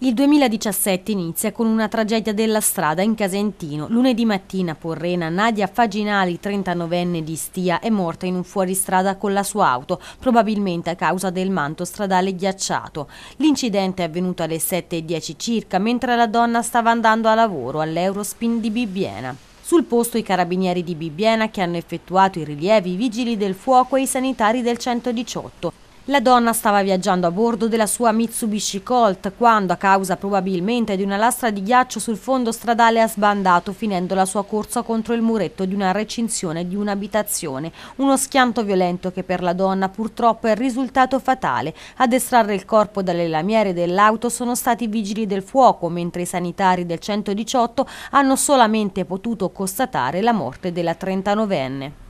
Il 2017 inizia con una tragedia della strada in Casentino. Lunedì mattina a Porrena Nadia Faginali, 39enne di Stia, è morta in un fuoristrada con la sua auto, probabilmente a causa del manto stradale ghiacciato. L'incidente è avvenuto alle 7.10 circa, mentre la donna stava andando a lavoro all'Eurospin di Bibbiena. Sul posto i carabinieri di Bibbiena che hanno effettuato i rilievi, i vigili del fuoco e i sanitari del 118. La donna stava viaggiando a bordo della sua Mitsubishi Colt quando, a causa probabilmente di una lastra di ghiaccio sul fondo stradale, ha sbandato finendo la sua corsa contro il muretto di una recinzione di un'abitazione. Uno schianto violento che per la donna purtroppo è risultato fatale. Ad estrarre il corpo dalle lamiere dell'auto sono stati i vigili del fuoco, mentre i sanitari del 118 hanno solamente potuto constatare la morte della 39enne.